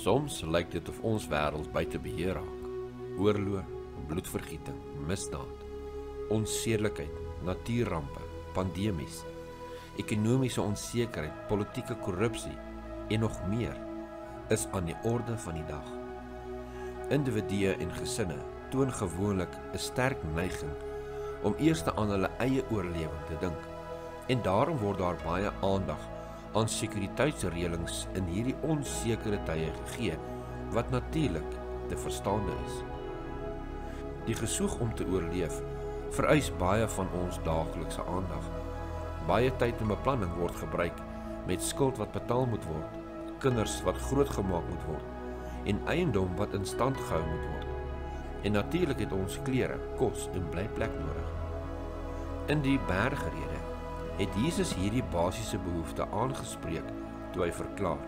Soms lyk dit of ons wêreld buite beheer raak. Oorlog, bloedvergieting, misdaad, onsedelikheid, natuurrampe, pandemies, ekonomiese onsekerheid, politieke korrupsie en nog meer is aan die orde van die dag. Individue en gesinne toon gewoonlik 'n sterk neiging om eers aan hulle eie oorlewing te dink. En daarom word daar baie aandag aan aan sekuriteitsreëlings in hierdie onsekere tye gegee wat natuurlik te verstaan is. Die gesoek om te oorleef vereis baie van ons daaglikse aandag. Baie tyd en beplanning word gebruik met skuld wat betaal moet word, kinders wat grootgemaak moet word en eiendom wat in stand gehou moet word. En natuurlik het ons klere, kos en blyplek nodig. In die bergrede het Jesus hierdie basiese behoefte aangespreek toe hy verklaar: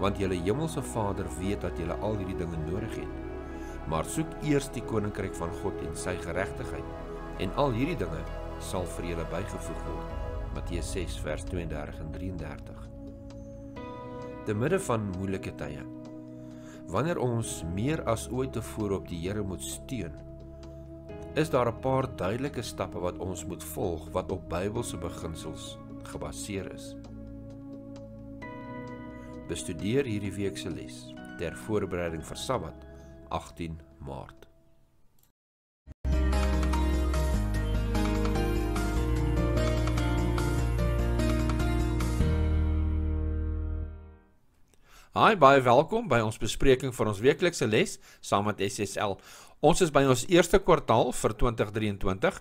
"Want julle hemelse Vader weet dat julle al hierdie dinge nodig het. Maar soek eers die koninkryk van God en sy geregtigheid, en al hierdie dinge sal vir julle bygevoeg word." Matteus 6:32 en 33. Te midde van moeilike tye, wanneer ons meer as ooit tevore op die Here moet steun, is daar 'n paar duidelike stappe wat ons moet volg wat op Bybelse beginsels gebaseer is. Bestudeer hierdie week se les ter voorbereiding vir Sabbat, 18 Maart. Hi, baie welkom by ons bespreking van ons weeklikse les saam met SSL. Ons is by ons eerste kwartaal vir 2023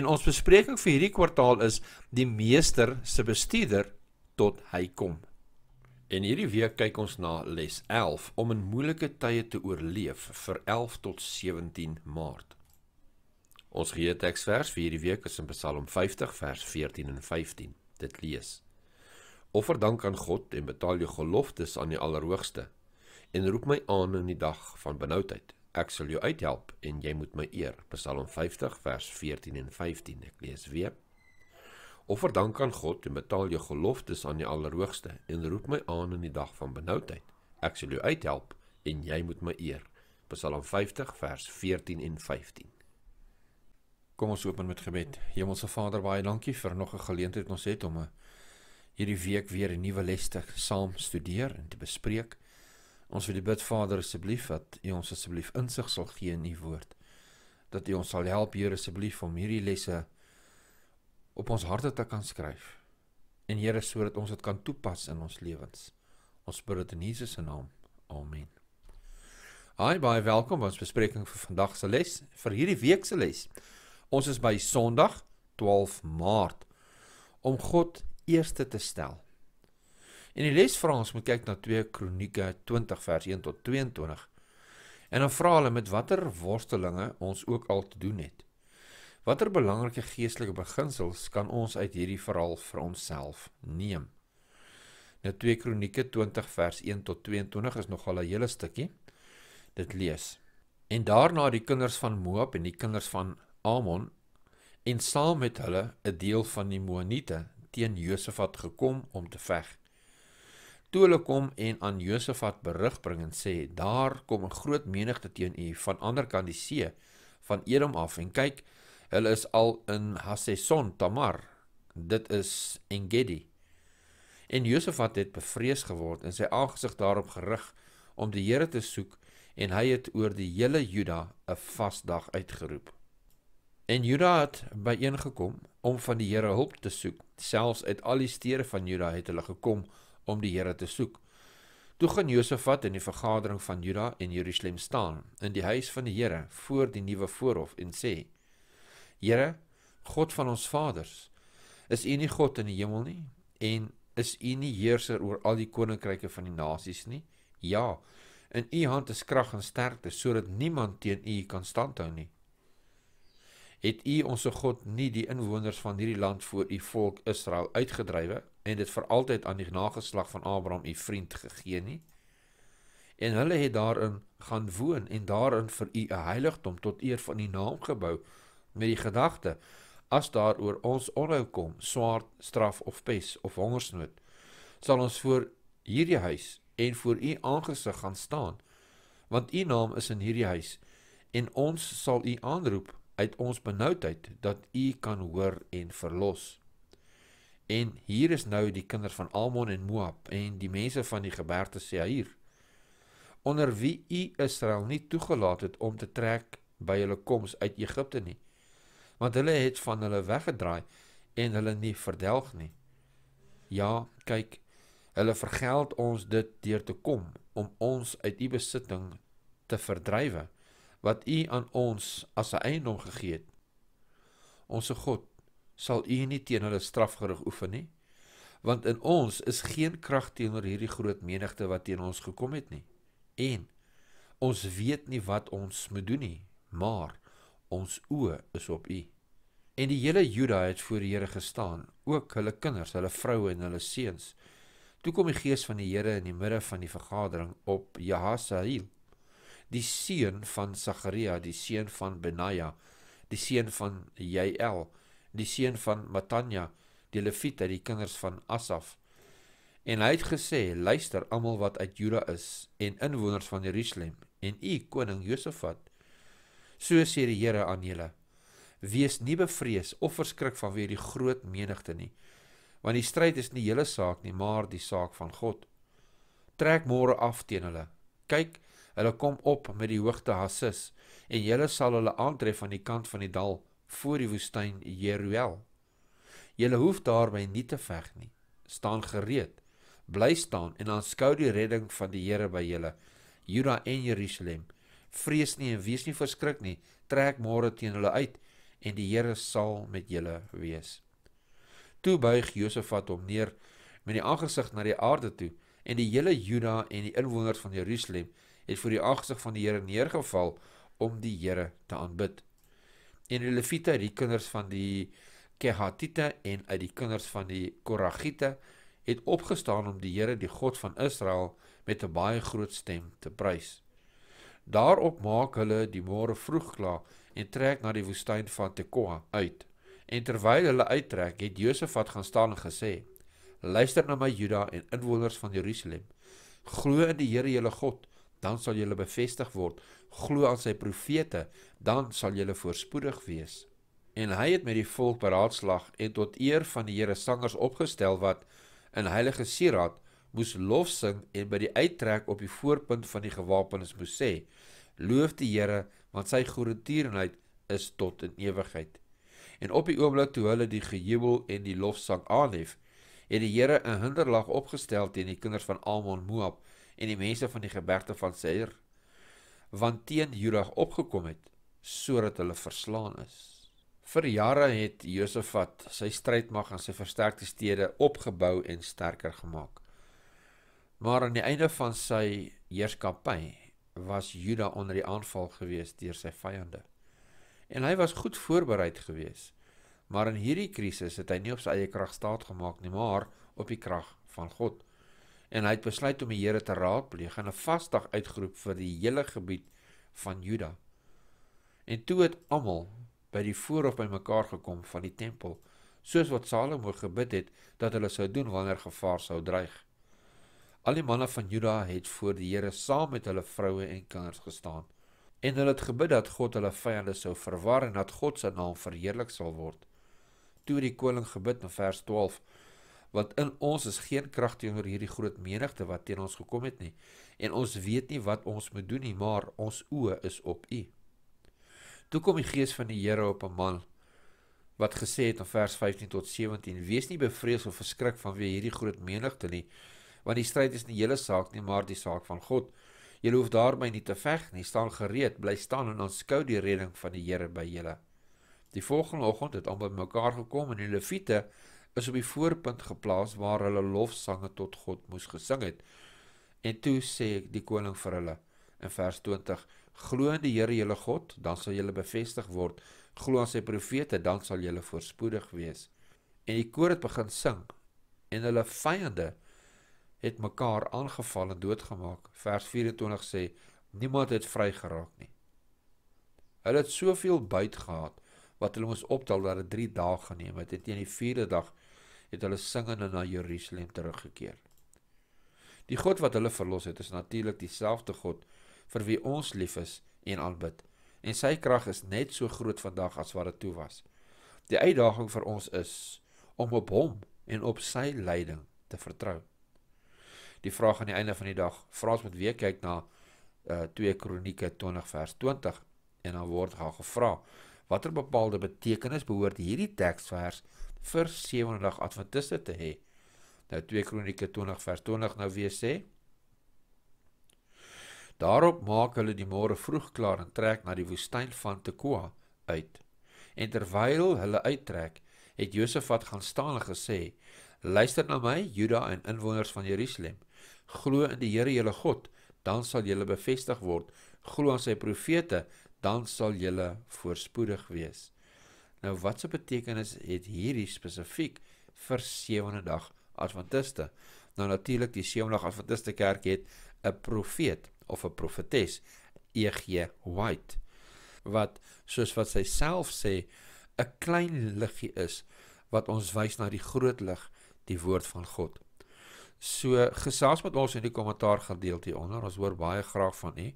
en ons bespreking vir hierdie kwartaal is die meester se bestuurder tot hy kom. En hierdie week kyk ons na les 11 om in moeilike tye te oorleef vir 11 tot 17 Maart. Ons reeteksvers vir hierdie week is in Psalm 50 vers 14 en 15. Dit lees: Offer dank aan God en betaal jou geloftes aan die Allerhoogste en roep my aan in die dag van benoudheid Ek sal jou uithelp en jy moet my eer. Psalm 50 vers 14 en 15. Ek lees weer. Offer dank aan God en betaal jou geloftes aan die Allerhoogste en roep my aan in die dag van benoudheid. Ek sal jou uithelp en jy moet my eer. Psalm 50 vers 14 en 15. Kom ons open met gebed. Hemelse Vader, baie dankie vir nog 'n geleentheid ons het om 'n eh, hierdie week weer 'n nuwe les te saam studeer en te bespreek. Ons wil bid Vader asseblief dat U ons asseblief insig sal gee in U woord. Dat U ons sal help Here asseblief om hierdie lesse op ons harte te kan skryf. En Here sodat ons dit kan toepas in ons lewens. Ons bid dit in Jesus se naam. Amen. Hi, baie welkom by ons bespreking vir vandag se les, vir hierdie week se les. Ons is by Sondag 12 Maart om God eerste te stel. En die les vra ons moet kyk na 2 Kronieke 20 vers 1 tot 22. En dan vra hulle met watter worstelinge ons ook al te doen het. Watter belangrike geestelike beginsels kan ons uit hierdie verhaal vir onsself neem? Nou 2 Kronieke 20 vers 1 tot 22 is nogal 'n hele stukkie. Dit lees. En daarna die kinders van Moab en die kinders van Amon en saam met hulle 'n deel van die Moonite teen Josafat gekom om te veg. Toe hulle kom en aan Josafat berig bring en sê: "Daar kom 'n groot menigte teen u van ander kant die see van Edom af en kyk, hulle is al in Hasason Tamar. Dit is Engedi." En Josafat het bevrees geword en sy aangesig daarop gerig om die Here te soek en hy het oor die hele Juda 'n vasdag uitgeroep. En Juda het byeengekom om van die Here hulp te soek. Selfs uit al die stede van Juda het hulle gekom om om die Here te soek. Toe gaan Josafat in die vergadering van Juda en Jerusalem staan in die huis van die Here voor die nuwe voorhof en sê: Here, God van ons vaders, is U nie God in die hemel nie en is U nie heerser oor al die koninkryke van die nasies nie? Ja, in U hand is krag en sterkte sodat niemand teen U kan standhou nie. Het U ons se God nie die inwoners van hierdie land voor U volk Israel uitgedrywe en dit vir altyd aan die nageslag van Abraham u vriend gegee nie. En hulle het daarin gaan woon en daarin vir u 'n heiligdom tot eer van u naam gebou met die gedagte as daar oor ons onhou kom swaard, straf of pes of hongersnood sal ons voor hierdie huis en voor u aangesig gaan staan want u naam is in hierdie huis en ons sal u aanroep uit ons benoudheid dat u kan hoor en verlos. En hier is nou die kinders van Almon en Moab en die mense van die geberte Seir onder wie u Israel nie toegelaat het om te trek by hulle koms uit Egipte nie want hulle het van hulle weggedraai en hulle nie verdelg nie ja kyk hulle vergeld ons dit deur te kom om ons uit u besitting te verdrywe wat u aan ons as 'n eiendom gegee het onsse God sal u nie teen hulle strafgerig oefen nie want in ons is geen krag teenoor hierdie groot menigte wat teen ons gekom het nie en ons weet nie wat ons moet doen nie maar ons oë is op u en die hele Juda het voor die Here gestaan ook hulle kinders hulle vroue en hulle seuns toe kom die gees van die Here in die midde van die vergadering op Jahasael die seun van Sagaria die seun van Benaja die seun van Jael die seun van Matanja, die Lewiet uit die kinders van Asaf. En hy het gesê: "Luister almal wat uit Juda is en inwoners van Jerusalem en u koning Josafat, so sê die Here aan julle: Wees nie bevrees of verskrik vanweë die groot menigte nie, want die stryd is nie julle saak nie, maar die saak van God. Trek môre af teen hulle. Kyk, hulle kom op met die hoogte Hassis en julle sal hulle aantref aan die kant van die dal." voor die woestyn Jeruel. Julle hoef daarby nie te veg nie. Staan gereed. Bly staan en aanskou die redding van die Here by julle, Juda en Jerusalem. Vrees nie en wees nie verskrik nie. Trek môre teen hulle uit en die Here sal met julle wees. Toe buig Josafat hom neer met die aangesig na die aarde toe en die hele Juda en die inwoners van Jerusalem het voor die aangesig van die Here neergeval om die Here te aanbid en die Levite uit die kinders van die Kehatite en uit die kinders van die Koragite het opgestaan om die Here, die God van Israel, met 'n baie groot stem te prys. Daarop maak hulle die môre vroeg klaar en trek na die woestyn van Tekoa uit. En terwyl hulle uittrek, het Josafat gaan staan en gesê: "Luister na my Juda en inwoners van Jerusalem. Glo in die Here, julle God, dan sal julle bevestig word glo aan sy profete, dan sal julle voorspoedig wees. En hy het met die volk beraadslag en tot eer van die Here sangers opgestel wat in heilige sieraad moes lof sing en by die uittrek op die voorpunt van die gewapenes moes sê: Loof die Here, want sy goedertierenheid is tot in ewigheid. En op die oomblik toe hulle die gejubel en die lofsang aanhef, het die Here 'n hinderlaag opgestel teen die kinders van Almon Moab en die mense van die gebergte van Seir want teen Judah opgekom het sodat hulle verslaan is. Vir jare het Josafat sy strydmag en sy versterkte stede opgebou en sterker gemaak. Maar aan die einde van sy heerskappy was Juda onder die aanval gewees deur sy vyande. En hy was goed voorberei gewees. Maar in hierdie krisis het hy nie op sy eie krag staat gemaak nie, maar op die krag van God en hy het besluit om die Here te raadpleeg en 'n vastdag uitgeroep vir die hele gebied van Juda. En toe het almal by die voorhof bymekaar gekom van die tempel, soos wat Salomo gebid het dat hulle sou doen wanneer gevaar sou dreig. Al die manne van Juda het voor die Here saam met hulle vroue en kinders gestaan en hulle het gebid dat God hulle vyande sou verwar en dat God se naam verheerlik sal word. Toe die koning gebid in vers 12 want in ons is geen krag teenoor hierdie groot menigte wat teen ons gekom het nie en ons weet nie wat ons moet doen nie maar ons oë is op u. Toe kom die gees van die Here op 'n man wat gesê het in vers 15 tot 17: "Wees nie bevrees of verskrik vanweë hierdie groot menigte nie, want die stryd is nie julle saak nie, maar die saak van God. Julle hoef daarmee nie te veg nie, staan gereed, bly staan en aanskou die redding van die Here by julle." Die volgende oggend het hulle bymekaar gekom en die Levite is op die voorpunt geplaas waar hulle lofsange tot God moes gesing het. En toe sê die koning vir hulle in vers 20: Glo in die Here julle God, dan sal julle bevestig word. Glo aan sy profete, dan sal julle voorspoedig wees. En die koor het begin sing en hulle vyande het mekaar aangeval en doodgemaak. Vers 24 sê: Niemand het vry geraak nie. Hulle het soveel byt gehad wat hulle moes optel dat dit 3 dae geneem het en teen die 4de dag het hulle singende na Jerusalem teruggekeer. Die God wat hulle verlos het, is natuurlik dieselfde God vir wie ons lief is en aanbid. En sy krag is net so groot vandag as wat dit toe was. Die uitdaging vir ons is om op hom en op sy leiding te vertrou. Die vraag aan die einde van die dag, vra ons met wie kyk na uh, eh, 2 Kronieke 20 vers 20 en dan word gaan gevra watter bepaalde betekenis behoort hierdie teksvers aan vir 7 dag Adventiste te hê. Nou 2 Kronieke 20 vers 20 nou weer sê. Daarop maak hulle die môre vroeg klaar en trek na die woestyn van Tekoa uit. En terwyl hulle uittrek, het Josafat gaan staan en gesê: "Luister na my, Juda en inwoners van Jerusalem. Glo in die Here julle God, dan sal julle bevestig word. Glo aan sy profete, dan sal julle voorspoedig wees." Nou wat se betekenis het hierdie spesifiek vir sewende dag Adventiste? Nou natuurlik die sewende dag Adventiste kerk het 'n profeet of 'n profetes EG White wat soos wat sy self sê 'n klein liggie is wat ons wys na die groot lig, die woord van God. So gesels met ons in die kommentaar gedeelte onder. Ons hoor baie graag van u.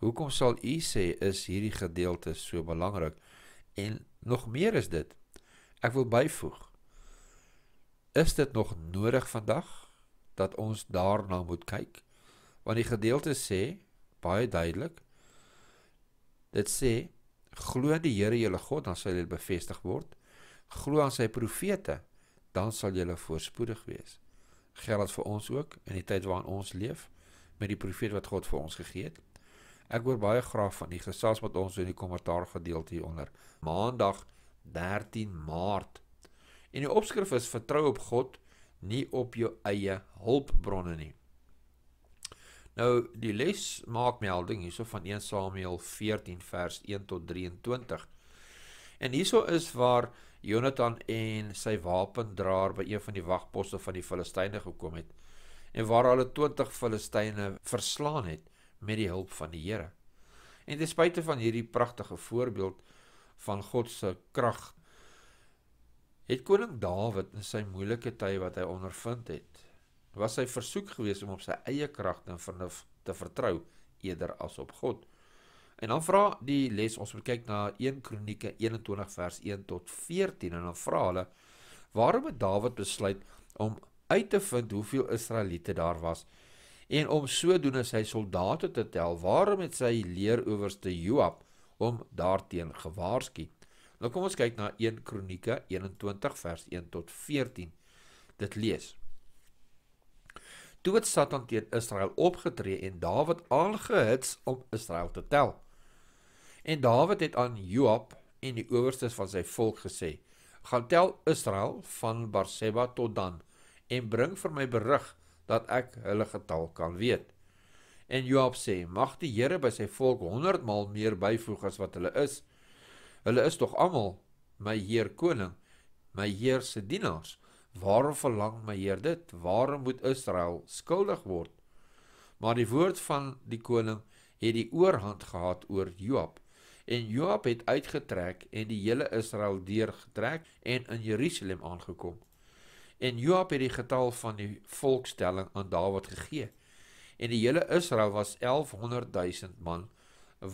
Hoekom sal u sê is hierdie gedeelte so belangrik? En Nog meer is dit. Ek wil byvoeg. Is dit nog nodig vandag dat ons daarna moet kyk? Want die gedeelte sê baie duidelik dit sê glo die Here jou God dan sal jy bevestig word. Glo aan sy profete dan sal jy voorspoedig wees. Geld vir ons ook in die tyd waarin ons leef met die profete wat God vir ons gegee het. Ek hoor baie graag van die gesels wat ons in die kommentaar gedeel het hieronder. Maandag 13 Maart. En die opskrif is vertrou op God, nie op jou eie hulpbronne nie. Nou, die les maak melding hierso van 1 Samuel 14 vers 1 tot 23. En hierso is waar Jonathan en sy wapendrager by een van die wagposte van die Filistyne gekom het en waar hulle 20 Filistyne verslaan het met die hulp van die Here. En ten spyte van hierdie pragtige voorbeeld van God se krag het koning Dawid in sy moeilike tye wat hy ondervind het, was hy versoek geweest om op sy eie krag en vernuf te vertrou eerder as op God. En dan vra die les ons moet kyk na 1 Kronieke 21 vers 1 tot 14 en dan vra hulle waarom het Dawid besluit om uit te vind hoeveel Israeliete daar was en om sodoende sy soldate te tel. Waarom het sy leeroewerste Joab om daarteen gewaarsku? Nou kom ons kyk na 1 Kronieke 21 vers 1 tot 14. Dit lees. Toe het Satan teen Israel opgetree en Dawid aangehits om Israel te tel. En Dawid het aan Joab en die owerstes van sy volk gesê: "Gaan tel Israel van Barseba tot Dan en bring vir my berig dat ek hulle getal kan weet. En Joab sê: Mag die Here by sy volk 100 maal meer byvoeg as wat hulle is. Hulle is tog almal my heer koning, my heer se dienaars. Waarom verlang my heer dit? Waarom moet Israel skuldig word? Maar die woord van die koning het die oorhand gehad oor Joab. En Joab het uitgetrek en die hele Israel deurgetrek en in Jerusalem aangekom. En Joab het die getal van die volkstelling aan Dawid gegee. En die hele Israel was 1100000 man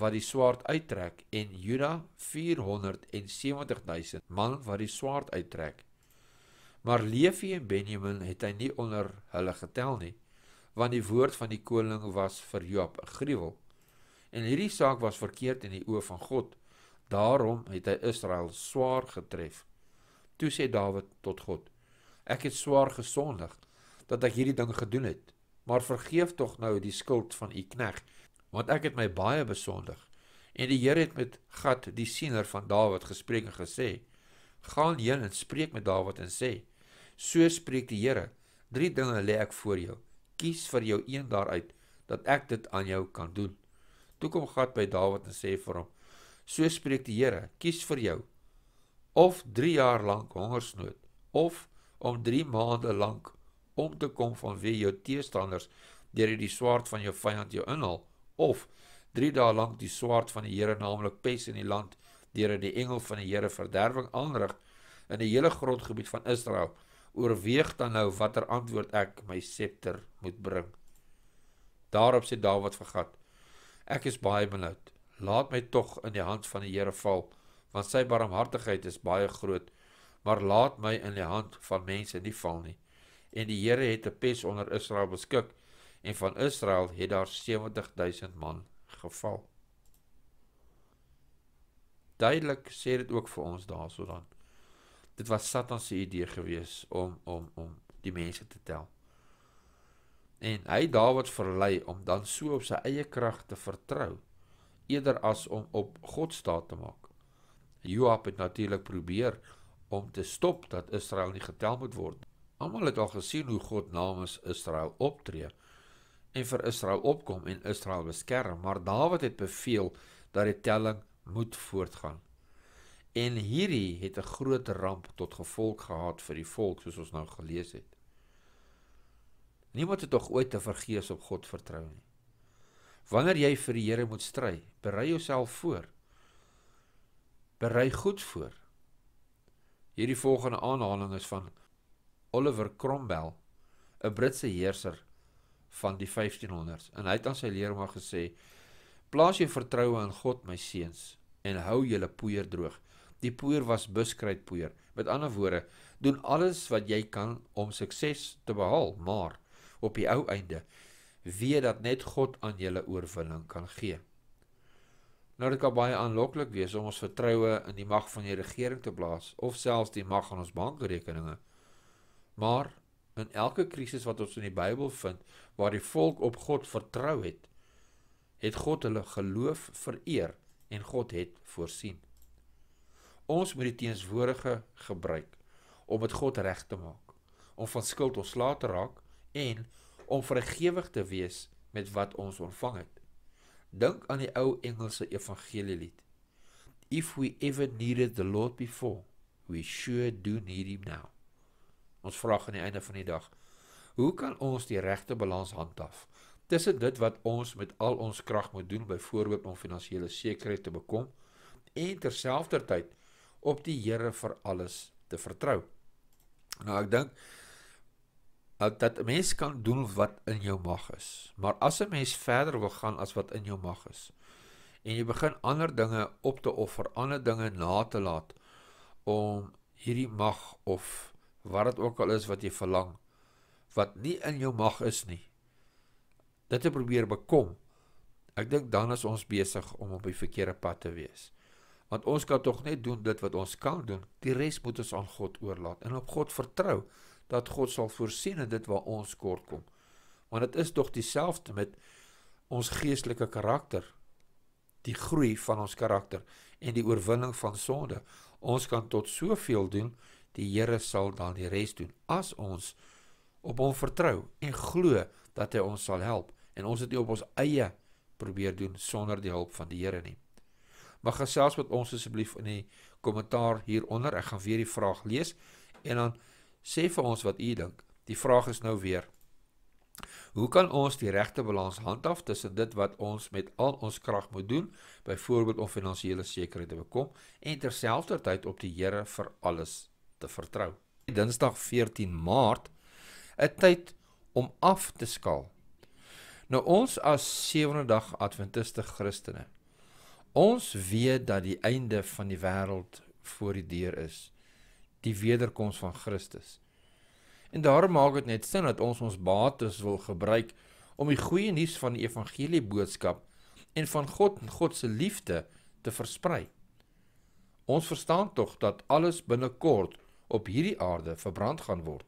wat die swaard uittrek en Juda 470000 man wat die swaard uittrek. Maar Levi en Benjamin het hy nie onder hulle getel nie, want die woord van die koning was vir Joab 'n gruwel. En hierdie saak was verkeerd in die oë van God. Daarom het hy Israel swaar getref. Toe sê Dawid tot God: Ek het swaar gesondig dat ek hierdie ding gedoen het. Maar vergeef tog nou die skuld van u knegt, want ek het my baie besondig. En die Here het met Gad, die siener van Dawid, gespreek en gesê: "Gaan heen en spreek met Dawid en sê: So spreek die Here: Drie dinge lê ek voor jou. Kies vir jou een daaruit dat ek dit aan jou kan doen." Toe kom Gad by Dawid en sê vir hom: "So spreek die Here: Kies vir jou of 3 jaar lank hongersnood of om 3 maande lank om te kom van wie jou teestanders deur die swaard van jou vyand jou inhaal of 3 dae lank die swaard van die Here naamlik pes in die land deur die engel van die Here verderwing aanrig in die hele grondgebied van Israel oorweeg dan nou watter antwoord ek my septer moet bring daarop sê Dawid vir Gad ek is baie benoud laat my tog in die hand van die Here val want sy barmhartigheid is baie groot maar laat my in die hand van mense nie val nie. En die Here het 'n pes onder Israel beskik en van Israel het daar 70000 man geval. Duidelik sê dit ook vir ons daarso dan. Dit was Satan se idee gewees om om om die mense te tel. En hy Dawid verlei om dan so op sy eie krag te vertrou eerder as om op God staat te maak. Joab het natuurlik probeer om te stop dat Israel nie getel moet word. Almal het al gesien hoe God namens Israel optree en vir Israel opkom en Israel beskerm, maar Dawid het beveel dat die telling moet voortgaan. En hierdie het 'n groot ramp tot gevolg gehad vir die volk soos ons nou gelees het. Niemand het tog ooit te vergeefs op God vertrou nie. Wanneer jy vir die Here moet stry, berei jouself voor. Berei goed voor. Hierdie volgende aanhaling is van Oliver Cromwell, 'n Britse heerser van die 1500s, en hy het aan sy leerlinge gesê: "Plaas jou vertroue in God, my seuns, en hou julle poeier droog." Die poeier was buskruitpoeier. Met ander woorde, doen alles wat jy kan om sukses te behaal, maar op die ou einde weet dat net God aan julle oorwinning kan gee nou dit kan baie aanloklik wees om ons vertroue in die mag van die regering te plaas of selfs die mag van ons bankrekeninge. Maar in elke krisis wat ons in die Bybel vind waar die volk op God vertrou het, het God hulle geloof vereer en God het voorsien. Ons moet die teenswoordige gebruik om dit God reg te maak, om van skuld ontslae te raak en om vergewig te wees met wat ons ontvang het. Dink aan die ou Engelse evangelielied. If we ever needed the Lord before, we sure do need him now. Ons vra aan die einde van die dag, hoe kan ons die regte balans handhaaf? Dis dit wat ons met al ons krag moet doen, byvoorbeeld om finansiële sekerheid te bekom en terselfdertyd op die Here vir alles te vertrou. Nou ek dink Nou, dat 'n mens kan doen wat in jou mag is. Maar as 'n mens verder wil gaan as wat in jou mag is en jy begin ander dinge op te offer, ander dinge na te laat om hierdie mag of wat dit ook al is wat jy verlang wat nie in jou mag is nie. Dit te probeer bekom. Ek dink dan is ons besig om op die verkeerde pad te wees. Want ons kan tog net doen dit wat ons kan doen. Die res moet ons aan God oorlaat en op God vertrou dat God sal voorsien en dit waar ons kort kom. Want dit is tog dieselfde met ons geestelike karakter, die groei van ons karakter en die oorwinning van sonde. Ons kan tot soveel doen, die Here sal dan die res doen as ons op hom vertrou en glo dat hy ons sal help en ons dit nie op ons eie probeer doen sonder die hulp van die Here nie. Mag gesels met ons asseblief in die kommentaar hieronder. Ek gaan weer die vraag lees en dan Sê vir ons wat u dink. Die vraag is nou weer: Hoe kan ons die regte balans handhaaf tussen dit wat ons met al ons krag moet doen, byvoorbeeld om finansiële sekerheid te bekom, en terselfdertyd op die Here vir alles te vertrou? Dinsdag 14 Maart, 'n tyd om af te skaal. Nou ons as Sewende Dag Adventiste Christene, ons weet dat die einde van die wêreld voor die deur is die wederkoms van Christus. En daarom maak dit net sin dat ons ons bates wil gebruik om die goeie nuus van die evangelie boodskap en van God en God se liefde te versprei. Ons verstaan tog dat alles binnekort op hierdie aarde verbrand gaan word.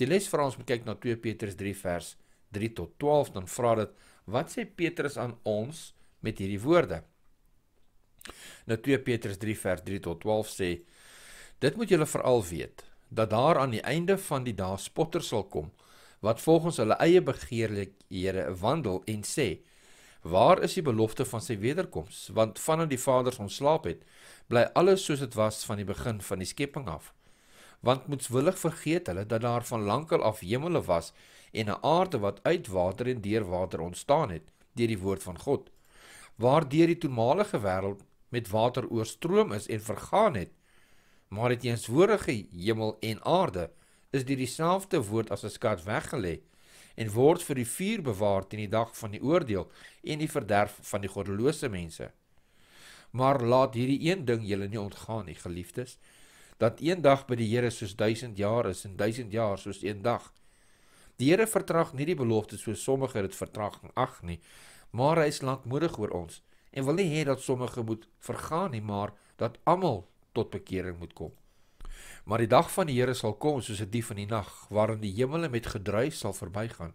Die les vir ons moet kyk na 2 Petrus 3 vers 3 tot 12 dan vra dit wat sê Petrus aan ons met hierdie woorde. Nou 2 Petrus 3 vers 3 tot 12 sê Dit moet julle veral weet dat daar aan die einde van die dae spotters sal kom wat volgens hulle eie begeerlikhede wandel en sê: "Waar is die belofte van sy wederkoms? Want vandat die Vader ons slaap het, bly alles soos dit was van die begin van die skepping af." Want moetswillig vergeet hulle dat daar van lankal af hemele was en 'n aarde wat uit water en deur water ontstaan het deur die woord van God, waardeur die toenmalige wêreld met water oorstroom is en vergaan het maar het eenswoordige hemel en aarde is deur dieselfde woord as 'n skat weggelê en word vir die vuur bewaar teen die dag van die oordeel en die verderf van die goddelose mense. Maar laat hierdie een ding julle nie ontgaan nie, geliefdes, dat een dag by die Here soos 1000 jaar is en 1000 jaar soos een dag. Die Here vertrag nie die belofte soos sommige dit vertraging ag nie, maar hy is lankmoedig oor ons en wil nie hê dat sommige moet vergaan nie, maar dat almal tot bekering moet kom. Maar die dag van die Here sal kom soos 'n die dief in die nag, waarin die hemele met gedruis sal verbygaan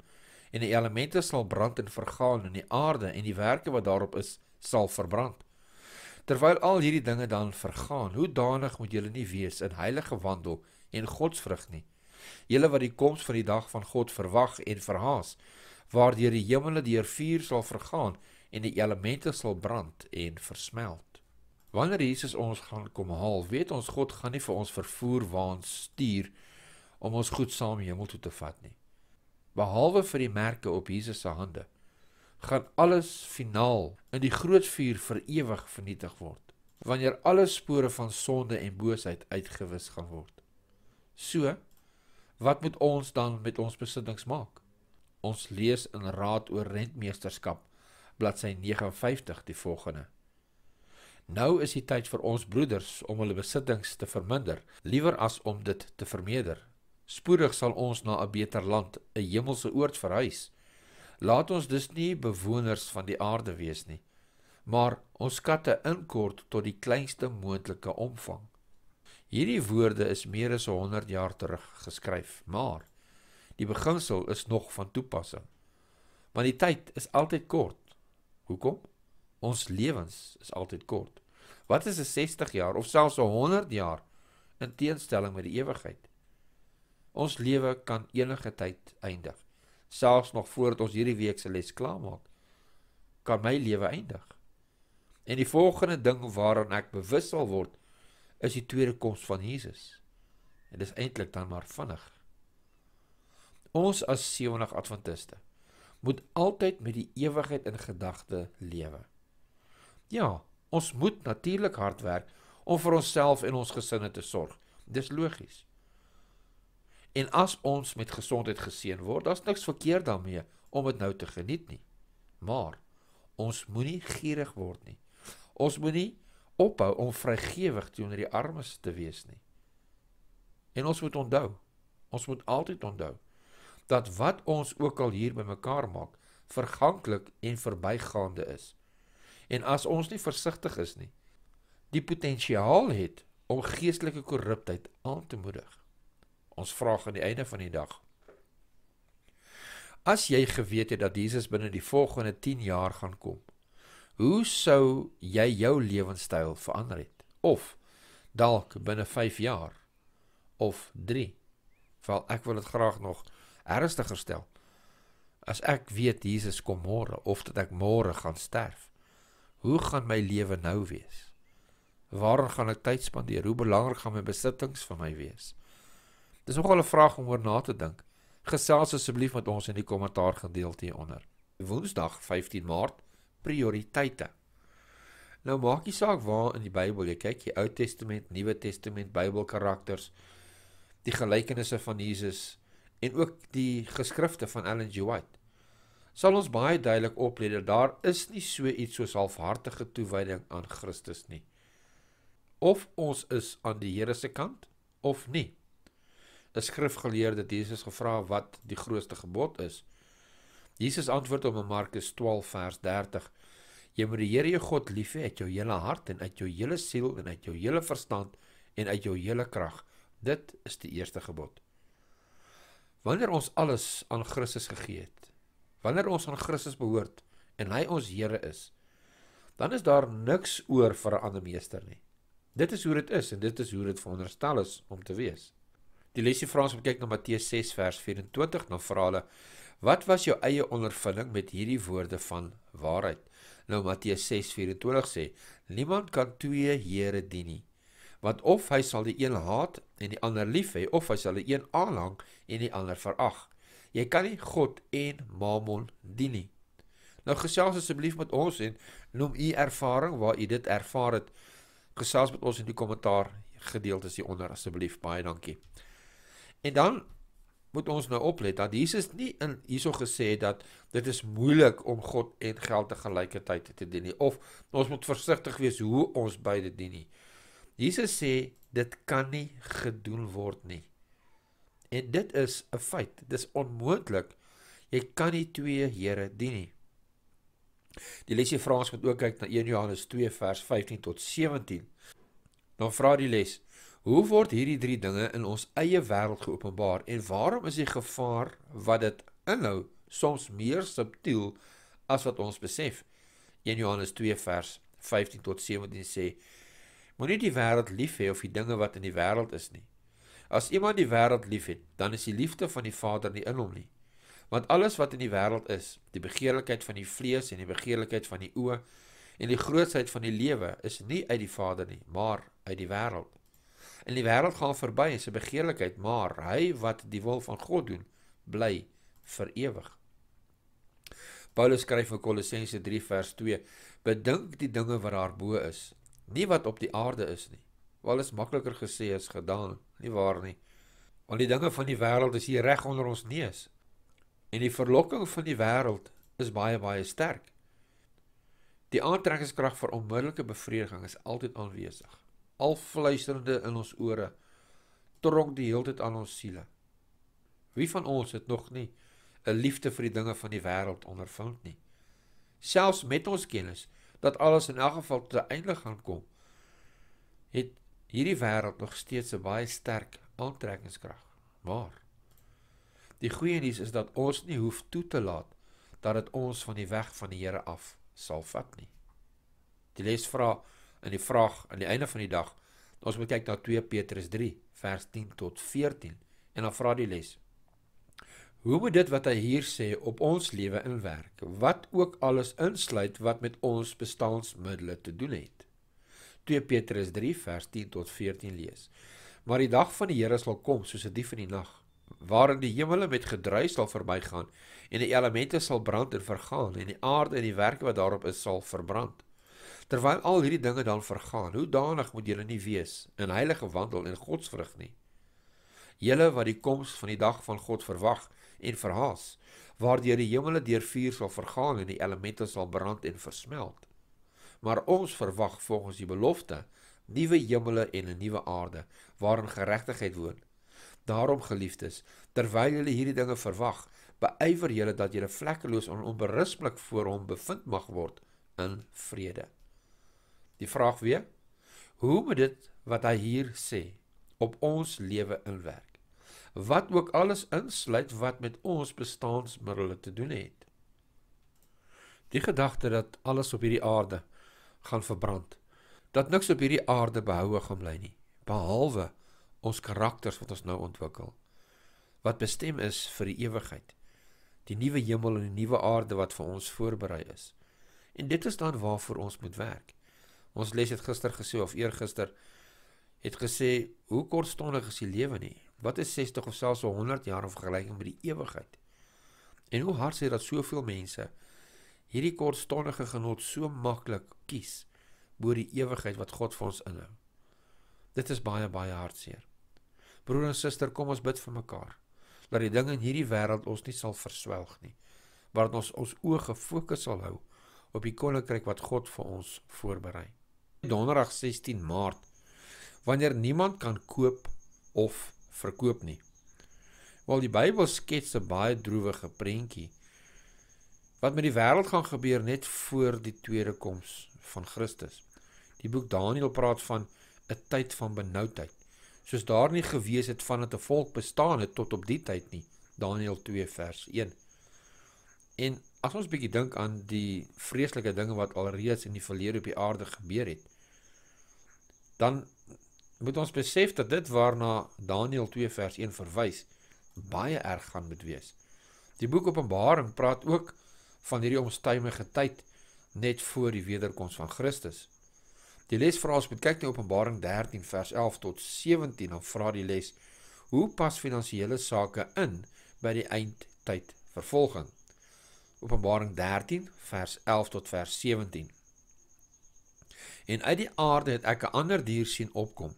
en die elemente sal brand en vergaan en die aarde en die werke wat daarop is sal verbrand. Terwyl al hierdie dinge dan vergaan, hoe danig moet julle nie wees in heilige wandel en godsvrug nie. Julle wat die koms van die dag van God verwag en verhaas, waardeur die hemele deur vuur sal vergaan en die elemente sal brand en versmelt. Wanneer Jesus ons gaan kom haal, weet ons God gaan nie vir ons vervoer waans stuur om ons goed saam hemel toe te vat nie. Behalwe vir die merke op Jesus se hande, gaan alles finaal in die groot vuur vir ewig vernietig word, wanneer alle spore van sonde en boosheid uitgewis gaan word. So, wat moet ons dan met ons besittings maak? Ons lees in Raad oor rentmeesterskap bladsy 59 die volgende: Nou is die tyd vir ons broeders om hulle besittings te verminder, liewer as om dit te vermeerder. Spoedig sal ons na 'n beter land, 'n hemelse oord verhuis. Laat ons dus nie bewoners van die aarde wees nie, maar ons skatte inkort tot die kleinste moontlike omvang. Hierdie woorde is meer as 100 jaar terug geskryf, maar die beginsel is nog van toepassing. Want die tyd is altyd kort. Hoekom? Ons lewens is altyd kort. Wat is 'n 60 jaar of selfs 'n 100 jaar in teenstelling met die ewigheid? Ons lewe kan enige tyd eindig. Selfs nog voordat ons hierdie week se les klaarmaak, kan my lewe eindig. En die volgende ding waaraan ek bewus sal word, is die tweede koms van Jesus. En dis eintlik dan maar vinnig. Ons as 70 Adventiste moet altyd met die ewigheid in gedagte lewe. Ja, ons moet natuurlik hard werk om vir onsself en ons gesinne te sorg. Dis logies. En as ons met gesondheid geseën word, daar's niks verkeerd daarmee om dit nou te geniet nie. Maar ons moenie gierig word nie. Ons moenie ophou om vrygewig teenoor die armes te wees nie. En ons moet onthou, ons moet altyd onthou dat wat ons ook al hier bymekaar maak, verganklik en verbygaande is en as ons nie versigtig is nie, die potensiaal het om geestelike korrupsie aan te moedig. Ons vra aan die einde van die dag As jy geweet het dat Jesus binne die volgende 10 jaar gaan kom, hoe sou jy jou lewenstyl verander het? Of dalk binne 5 jaar of 3? Val ek wil dit graag nog ernstiger stel. As ek weet Jesus kom môre of dat ek môre gaan sterf, Hoe gaan my lewe nou wees? Waarin gaan ek tyd spandeer? Hoe belangrik gaan my besittings vir my wees? Dis nogal 'n vraag om oor na te dink. Gesels asseblief met ons in die kommentaar gedeelte hieronder. Woensdag 15 Maart prioriteite. Nou maak nie saak waar in die Bybel jy kyk, die Ou Testament, Nuwe Testament, Bybelkarakters, die gelykenisse van Jesus en ook die geskrifte van Ellen G. White sal ons baie duidelik oplet dat daar is nie so iets soos halfhartige toewyding aan Christus nie. Of ons is aan die Here se kant of nie. 'n Skrifgeleerde het Jesus gevra wat die grootste gebod is. Jesus antwoord hom in Markus 12 vers 30: Jy moet die Here jou God lief hê uit jou hele hart en uit jou hele siel en uit jou hele verstand en uit jou hele krag. Dit is die eerste gebod. Wanneer ons alles aan Christus gegee het, wanneer ons aan Christus behoort en hy ons Here is, dan is daar niks oor vir 'n ander meester nie. Dit is hoe dit is en dit is hoe dit veronderstel is om te wees. Die lesie vra ons om kyk na Matteus 6 vers 24 na verhale Wat was jou eie ondervinding met hierdie woorde van waarheid? Nou Matteus 6:24 sê: Niemand kan twee here dien nie, want of hy sal die een haat en die ander lief hê, of hy sal die een aanhang en die ander verag. Jy kan nie God en Mammon dien nie. Nou gesels asseblief met ons en noem u ervaring waar u dit ervaar het. Gesels met ons in die kommentaar gedeeltes hieronder asseblief. Baie dankie. En dan moet ons nou oplet dat Jesus nie in hierso gesê het dat dit is moeilik om God en geld te gelykertyd te dien nie of ons moet versigtig wees hoe ons beide dien nie. Jesus sê dit kan nie gedoen word nie. En dit is 'n feit. Dit is onmoontlik. Jy kan nie twee here dien nie. Die lesie vra ons moet ook kyk na 1 Johannes 2 vers 15 tot 17. Dan vra die les: Hoe word hierdie drie dinge in ons eie wêreld geopenbaar en waarom is die gevaar wat dit inhou soms meer subtiel as wat ons besef? 1 Johannes 2 vers 15 tot 17 sê: Moenie die wêreld lief hê of die dinge wat in die wêreld is nie. As iemand die wêreld liefhet, dan is die liefde van die Vader nie in hom nie. Want alles wat in die wêreld is, die begeerlikheid van die vlees en die begeerlikheid van die oë en die grootsheid van die lewe is nie uit die Vader nie, maar uit die wêreld. En die wêreld gaan verby en sy begeerlikheid, maar hy wat die wil van God doen, bly vir ewig. Paulus skryf in Kolossense 3 vers 2: Bedink die dinge wat daarbo is, nie wat op die aarde is nie. Wel is makliker gesê as gedaan, nie waar nie? Want die dinge van die wêreld is hier reg onder ons neus. En die verlokking van die wêreld is baie baie sterk. Die aantrekkingskrag vir onmiddellike bevrediging is altyd aanwesig. Al fluisterende in ons ore trok die heeltyd aan ons siele. Wie van ons het nog nie 'n liefde vir die dinge van die wêreld ondervind nie? Selfs met ons kennis dat alles in elk geval te einde gaan kom, het hierdie wêreld nog steeds 'n baie sterk aantrekkingskrag. Waar? Die goeie nuus is dat ons nie hoef toe te laat dat dit ons van die weg van die Here af sal vat nie. Die les vra in die vraag aan die einde van die dag, ons moet kyk na 2 Petrus 3 vers 10 tot 14 en dan vra die les Hoe moet dit wat hy hier sê op ons lewe inwerk? Wat ook alles insluit wat met ons bestaansmiddels te doen het. 2 Petrus 3 vers 10 tot 14 lees. Maar die dag van die Here sal kom soos 'n dief in die nag, waarin die hemele met gedruis sal verbygaan en die elemente sal brand en vergaan en die aarde en die werke wat daarop is sal verbrand. Terwyl al hierdie dinge dan vergaan, hoe danig moet julle nie wees in heilige wandel en godsvrug nie. Julle wat die koms van die dag van God verwag en verhaas, waardeur die hemele deur vuur sal vergaan en die elemente sal brand en versmelt maar ons verwag volgens die belofte nuwe hemele en 'n nuwe aarde waarin geregtigheid woon. Daarom geliefdes, terwyl julle hierdie dinge verwag, beywer julle dat julle vlekkeloos en onberispelik voor hom bevind mag word in vrede. Die vraag weer: Hoe moet dit wat hy hier sê op ons lewe inwerk? Wat ook alles insluit wat met ons bestaansmiddels te doen het. Die gedagte dat alles op hierdie aarde gaan verbrand. Dat niks op hierdie aarde behoue gaan bly nie, behalwe ons karakters wat ons nou ontwikkel wat bestem is vir die ewigheid. Die nuwe hemel en die nuwe aarde wat vir ons voorberei is. En dit is dan waarvoor ons moet werk. Ons les het gister gesê of eergister het gesê hoe kortstondig is die lewe nie? Wat is 60 of selfs 100 jaar in vergelyking met die ewigheid? En hoe hard sê dat soveel mense hierdie kortstondige genot so maklik kies bo die ewigheid wat God vir ons inhou. Dit is baie baie hartseer. Broer en suster, kom ons bid vir mekaar dat die dinge in hierdie wêreld ons nie sal verswelg nie, maar dat ons ons oë gefokus sal hou op die koninkryk wat God vir ons voorberei. Donderdag 16 Maart wanneer niemand kan koop of verkoop nie. Wel die Bybel skets 'n baie droewige prentjie wat met die wêreld gaan gebeur net voor die tweede koms van Christus. Die boek Daniël praat van 'n tyd van benoudheid, soos daar nie gewees het vandat 'n volk bestaan het tot op die tyd nie. Daniël 2 vers 1. En as ons bietjie dink aan die vreeslike dinge wat alreeds in die verlede op die aarde gebeur het, dan moet ons besef dat dit waarna Daniël 2 vers 1 verwys baie erg gaan moet wees. Die boek Openbaring praat ook van hierdie onstuimige tyd net voor die wederkoms van Christus. Die les vra ons moet kyk na Openbaring 13 vers 11 tot 17 en vra die les: Hoe pas finansiële sake in by die eindtyd vervolging? Openbaring 13 vers 11 tot vers 17. En uit die aarde het ek 'n ander dier sien opkom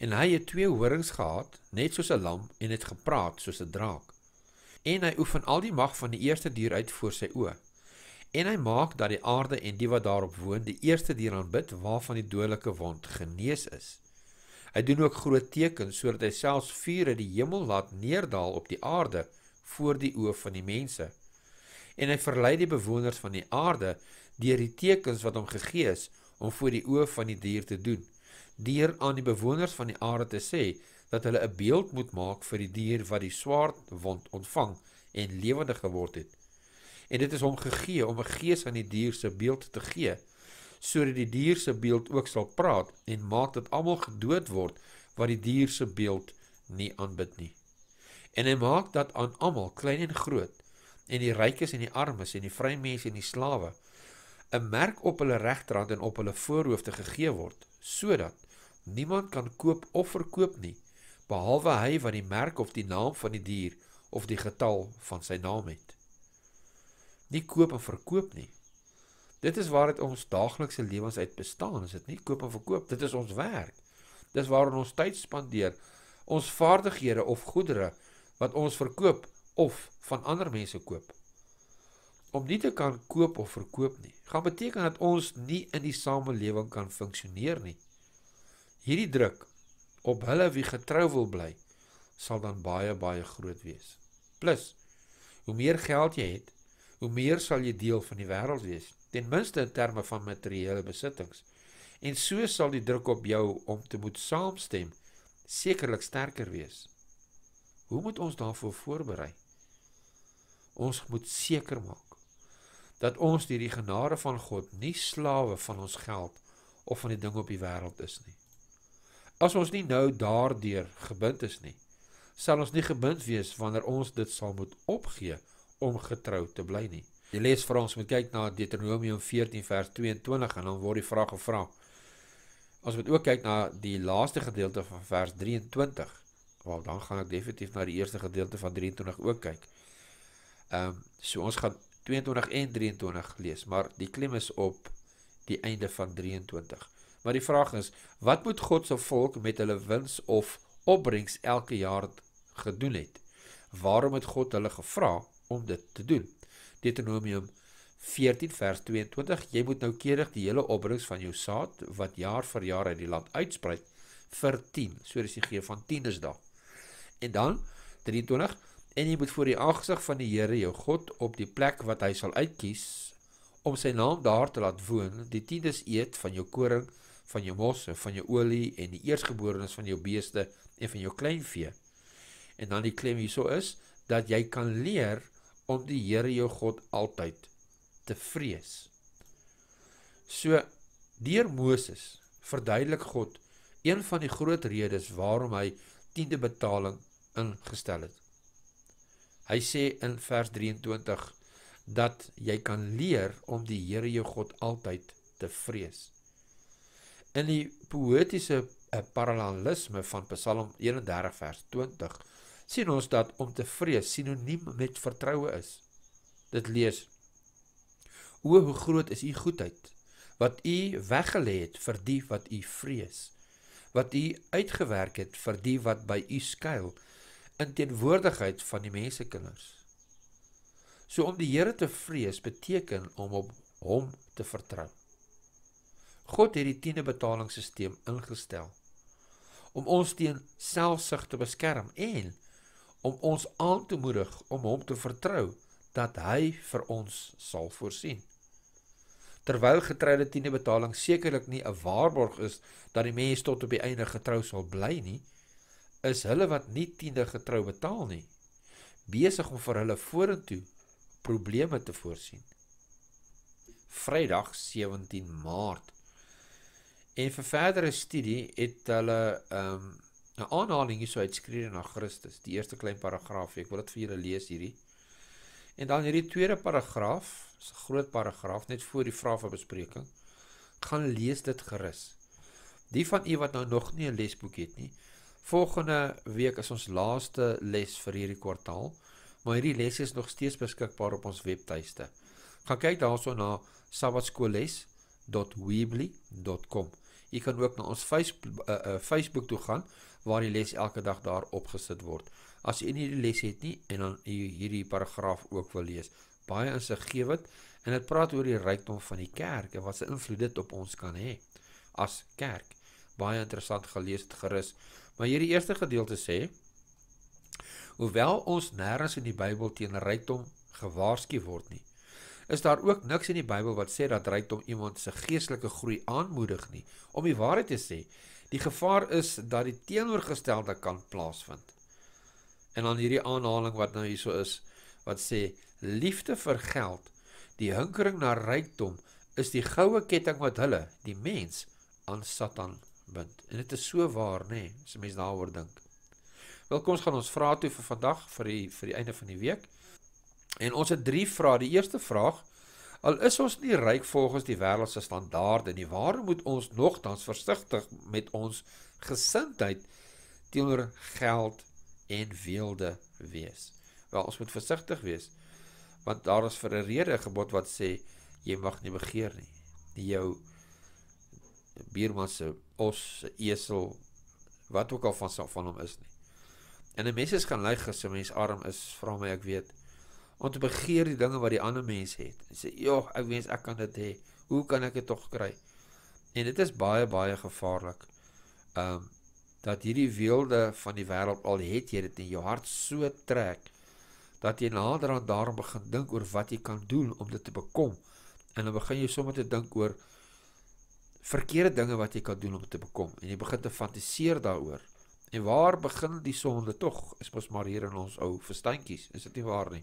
en hy het twee horings gehad net soos 'n lam en het gepraat soos 'n draak. En hy oefen al die mag van die eerste dier uit voor sy oë. En hy maak dat die aarde en die wat daarop woon, die eerste dier aanbid waarvan die dodelike wond genees is. Hy doen ook groot tekens sodat hy selfs vuur uit die hemel laat neerdal op die aarde voor die oë van die mense. En hy verlei die bewoners van die aarde deur die tekens wat hom gegee is om voor die oë van die dier te doen, deur aan die bewoners van die aarde te sê dat hulle 'n beeld moet maak vir die dier wat die swaard wond ontvang en lewendig geword het. En dit is hom gegee om 'n gees aan die dier se beeld te gee sodat die dier se beeld ook sal praat en maak dat almal gedood word wat die dier se beeld nie aanbid nie. En hy maak dat aan almal, klein en groot, en die rykes en die armes en die vrye mense en die slawe 'n merk op hulle regterhand en op hulle voorhoofde gegee word sodat niemand kan koop of verkoop nie behalwe hy wat die merk of die naam van die dier of die getal van sy naam het nie koop en verkoop nie. Dit is waaruit ons daaglikse lewens uit bestaan, is dit nie koop en verkoop, dit is ons werk. Dis waaraan ons tyd spandeer, ons vaardighede of goedere wat ons verkoop of van ander mense koop. Om nie te kan koop of verkoop nie, gaan beteken dat ons nie in die samelewing kan funksioneer nie. Hierdie druk op hulle wie getrou wil bly, sal dan baie baie groot wees. Plus, hoe meer geld jy het, hoe meer sal jy deel van die wêreld wees, ten minste in terme van materiële besittings. En so sal die druk op jou om te moet saamstem sekerlik sterker wees. Hoe moet ons daarvoor voorberei? Ons moet seker maak dat ons deur die genade van God nie slawe van ons geld of van die dinge op die wêreld is nie. As ons nie nou daardeur gebind is nie, sal ons nie gebind wees wanneer ons dit sal moet opgee nie om getrou te bly nie. Die les vir ons moet kyk na Deuteronomium 14 vers 22 en dan word die vraag gevra. Ons moet ook kyk na die laaste gedeelte van vers 23. Wel dan gaan ek definitief na die eerste gedeelte van 23 ook kyk. Ehm um, so ons gaan 22 en 23 lees, maar die klem is op die einde van 23. Maar die vraag is, wat moet God se volk met hulle wins of opbrengs elke jaar gedoen het? Waarom het God hulle gevra om dit te doen. Deuteronomium 14 vers 22 jy moet noukeurig die hele opbrengs van jou saad wat jaar vir jaar uit die land uitsprei vir 10 soos jy gee van 10 is daar. En dan 23 en jy moet voor die aangesig van die Here jou God op die plek wat hy sal uitkies om sy naam daar te laat woon die tiendes eet van jou koring van jou mosse van jou olie en die eerstgeborenes van jou beeste en van jou kleinvee. En dan die klem hierso is dat jy kan leer om die Here jou God altyd te vrees. So deur Moses verduidelik God een van die groot redes waarom hy 10de betaling ingestel het. Hy sê in vers 23 dat jy kan leer om die Here jou God altyd te vrees. In die poetiese eh, parallelisme van Psalm 31 vers 20 sien ons dat om te vrees synoniem met vertrouwe is. Dit lees, O, hoe groot is u goedheid, wat u weggeleid vir die wat u vrees, wat u uitgewerk het vir die wat by u skuil, in teenwoordigheid van die mensekinders. So om die Heere te vrees beteken om op hom te vertrouw. God het die tiende betalingssysteem ingestel, om ons teen selfsig te beskerm en te om ons aan te moedig om hom te vertrou dat hy vir ons sal voorsien. Terwyl getroude tiende betaling sekerlik nie 'n waarborg is dat die mens tot op die einde getrou sal bly nie, is hulle wat nie tiende getrou betaal nie besig om vir hulle vorentoe probleme te voorsien. Vrydag 17 Maart. En vir verdere studie het hulle ehm um, 'n nou, aanhaling hierso uit Skrifte na Christus, die eerste klein paragraaf. Ek wil dit vir julle lees hierdie. En dan hierdie tweede paragraaf, 'n groot paragraaf net voor die vraag van bespreking. Gaan lees dit gerus. Die van u wat nou nog nie 'n lesboek het nie, volgende week is ons laaste les vir hierdie kwartaal, maar hierdie les is nog steeds beskikbaar op ons webtuiste. Gaan kyk daarso na sabbatskoolles.weebly.com. Jy kan ook na ons Facebook uh, eh, uh, eh, Facebook toe gaan waar die les elke dag daar opgesit word. As jy nie die les het nie en dan hierdie paragraaf ook wil lees, baie insiggewend en dit praat oor die rykdom van die kerk en wat se invloed dit op ons kan hê as kerk. Baie interessant gelees het gerus. Maar hierdie eerste gedeelte sê: Hoewel ons nêrens in die Bybel teen rykdom gewaarsku word nie, is daar ook niks in die Bybel wat sê dat rykdom iemand se geestelike groei aanmoedig nie. Om die waarheid te sê, Die gevaar is dat die teenoorgestelde kan plaasvind. En dan hierdie aanhaling wat nou hierso is wat sê liefde vir geld, die hinkering na rykdom is die goue ketting wat hulle, die mens, aan Satan bind. En dit is so waar nê, nee, as 'n mens daaroor dink. Welkom ons gaan ons vrae toe vir vandag vir die vir die einde van die week. En ons het drie vrae. Die eerste vraag is Al is ons nie ryk volgens die wêreldse standaarde nie, waarom moet ons nogtans versigtig met ons gesindheid teenoor geld en weelde wees? Wel, ons moet versigtig wees want daar is vir 'n rede gebod wat sê jy mag nie begeer nie. Die jou buurman se os, se esel, wat ook al van van hom is nie. En 'n mens is gaan lyg as 'n mens arm is, vra my ek weet om te begeer die dinge wat die ander mense het. Hulle sê, "Ja, ek wens ek kan dit hê. Hoe kan ek dit tog kry?" En dit is baie baie gevaarlik. Um dat hierdie weelde van die wêreld al het jy dit in jou hart so trek dat jy nader aan daarom begin dink oor wat jy kan doen om dit te bekom. En dan begin jy sommer te dink oor verkeerde dinge wat jy kan doen om dit te bekom en jy begin te fantasieer daaroor. En waar begin die sonde tog? Is mos maar hier in ons ou verstandjies. Is dit nie waar nie?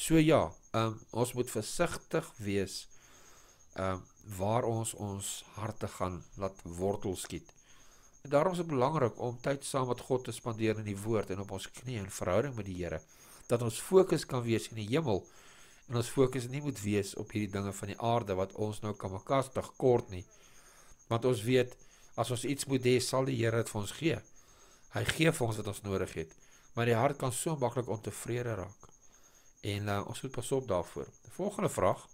So ja, um, ons moet versigtig wees um waar ons ons harte gaan laat wortel skiet. En daarom is dit belangrik om tyd saam met God te spandeer in die woord en op ons knieë in verhouding met die Here dat ons fokus kan wees in die hemel en ons fokus nie moet wees op hierdie dinge van die aarde wat ons nou kan makas te kort nie. Want ons weet as ons iets moet hê, sal die Here dit vir ons gee. Hy gee vir ons wat ons nodig het, maar die hart kan so maklik ontevrede raak. En uh, ons moet pas op daarvoor. Die volgende vraag.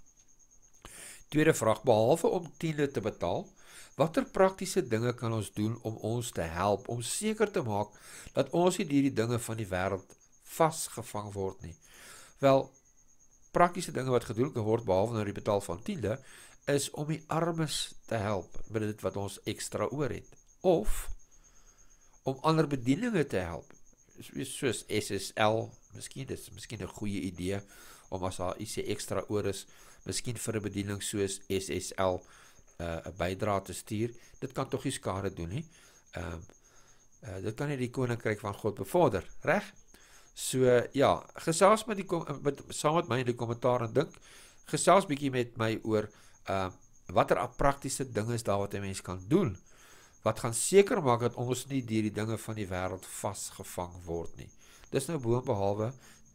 Tweede vraag, behalwe om tiende te betaal, watter praktiese dinge kan ons doen om ons te help om seker te maak dat ons nie hierdie dinge van die wêreld vasgevang word nie. Wel, praktiese dinge wat gedoen kan word behalwe nou die betaal van tiende is om die armes te help binne dit wat ons ekstra oor het of om ander bedieninge te help soos, soos SSL, miskien dis miskien 'n goeie idee om as daar ietsie ekstra oor is, miskien vir 'n bediening soos SSL 'n uh, bydrae te stuur. Dit kan tog nie skade doen nie. Ehm uh, uh, dit kan net die koninkryk van God bevorder, reg? So ja, gesels met die met, saam met my in die kommentaar en dink gesels bietjie met my oor ehm uh, watter praktiese dinge is daar wat 'n mens kan doen wat gaan seker maak dat ons nie deur die dinge van die wêreld vasgevang word nie. Dis nou boonbehalwe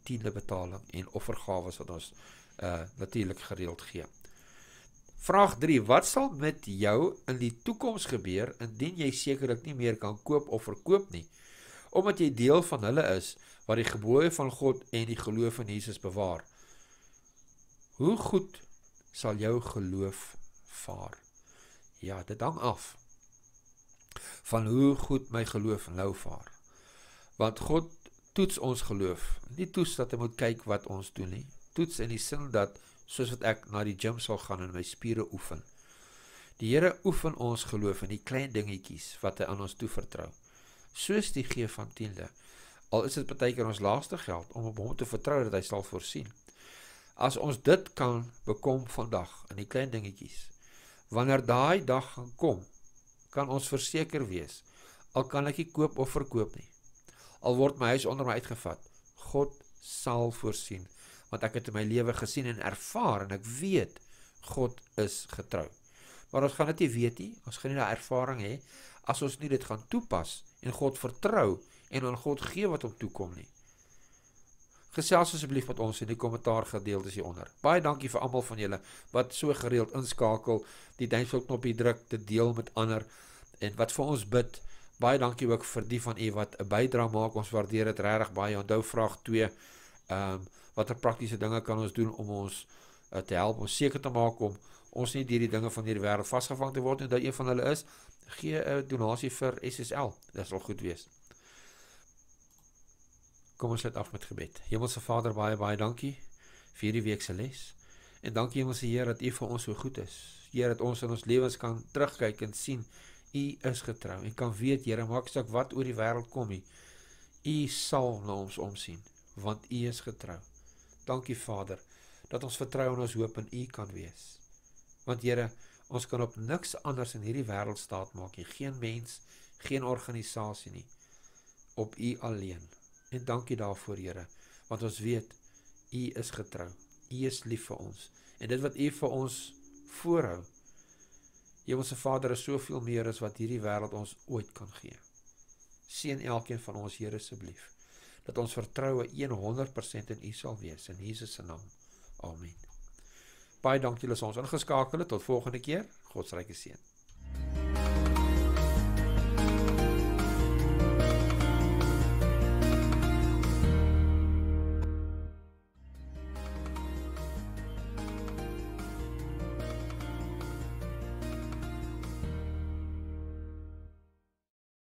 tiende betaling en offergawe wat ons uh natuurlik gereeld gee. Vraag 3: Wat sal met jou in die toekoms gebeur indien jy sekerlik nie meer kan koop of verkoop nie, omdat jy deel van hulle is wat die gebooie van God en die geloof in Jesus bewaar? Hoe goed sal jou geloof vaar? Ja, dit hang af van hoe goed my geloof nou vaar. Want God toets ons geloof, nie toets dat hy moet kyk wat ons doen nie. Toets in die sin dat soos wat ek na die gim sal gaan en my spiere oefen. Die Here oefen ons geloof in die klein dingetjies wat hy aan ons toevertrou. Soos die gee van tiende. Al is dit partykeer ons laaste geld om op hom te vertrou dat hy sal voorsien. As ons dit kan bekom vandag in die klein dingetjies. Wanneer daai dag gaan kom kan ons verseker wees. Al kan ek nie koop of verkoop nie. Al word my huis onder my uitgevat, God sal voorsien, want ek het in my lewe gesien en ervaar en ek weet God is getrou. Maar ons gaan dit nie weet nie, ons gaan nie daai ervaring hê as ons nie dit gaan toepas en God vertrou en aan God gee wat hom toekom nie. Gesels asseblief met ons in die kommentaar gedeeltes hieronder. Baie dankie vir almal van julle wat so gereeld inskakel, die duimpie knop druk, dit deel met ander en wat vir ons bid. Baie dankie ook vir die van u wat 'n bydrae maak. Ons waardeer dit regtig baie. Onthou vraag 2. Ehm um, watter praktiese dinge kan ons doen om ons uh, te help om seker te maak om ons nie deur die dinge van hierdie wêreld vasgevang te word nie. Dat een van hulle is gee 'n donasie vir SSL. Dit sal goed wees. Kom ons sluit af met gebed. Hemelse Vader, baie baie dankie vir hierdie week se les. En dankie Hemelse Heer dat U vir ons so goed is. Here dat ons in ons lewens kan terugkyk en sien U is getrou. Ek kan weet Here, maak saak wat oor die wêreld kom nie. U sal na ons omsien want U is getrou. Dankie Vader dat ons vertrou en ons hoop in U kan wees. Want Here, ons kan op niks anders in hierdie wêreld staat maak nie. Geen mens, geen organisasie nie. Op U alleen. En dankie daarvoor, Here, want ons weet U is getrou. U is lief vir ons. En dit wat U vir ons voorhou, Hemelse Vader, is soveel meer as wat hierdie wêreld ons ooit kan gee. Seën elkeen van ons, Here, asseblief, dat ons vertroue 100% in U sal wees in Jesus se naam. Amen. Baie dankie dat ons ingeskakel het tot volgende keer. God se ryke seën.